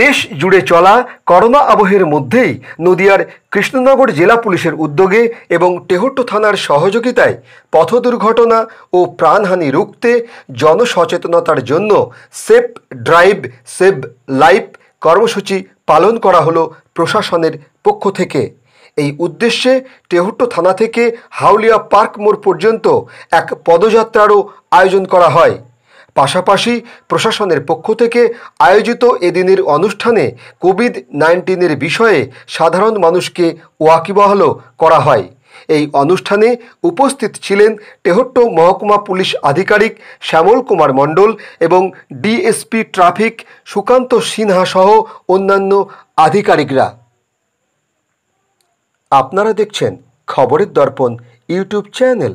দেশ জুড়ে চলা করোনা আবহের মধ্যেই নদিয়ার কৃষ্ণনগর জেলা পুলিশের উদ্যোগে এবং টেহট্ট থানার সহযোগিতায় পথ দুর্ঘটনা ও প্রাণহানি রুখতে জনসচেতনতার জন্য সেফ ড্রাইভ সেভ লাইফ কর্মসূচি পালন করা হলো প্রশাসনের পক্ষ থেকে এই উদ্দেশ্যে টেহট্ট থানা থেকে হাউলিয়া পার্ক মোড় পর্যন্ত এক পদযাত্রারও আয়োজন করা হয় পাশাপাশি প্রশাসনের পক্ষ থেকে আয়োজিত এদিনের অনুষ্ঠানে কোভিড নাইন্টিনের বিষয়ে সাধারণ মানুষকে ওয়াকিবহাল করা হয় এই অনুষ্ঠানে উপস্থিত ছিলেন তেহট্ট মহকুমা পুলিশ আধিকারিক শ্যামল কুমার মণ্ডল এবং ডিএসপি ট্রাফিক সুকান্ত সিনহা সহ অন্যান্য আধিকারিকরা আপনারা দেখছেন খবরের দর্পণ ইউটিউব চ্যানেল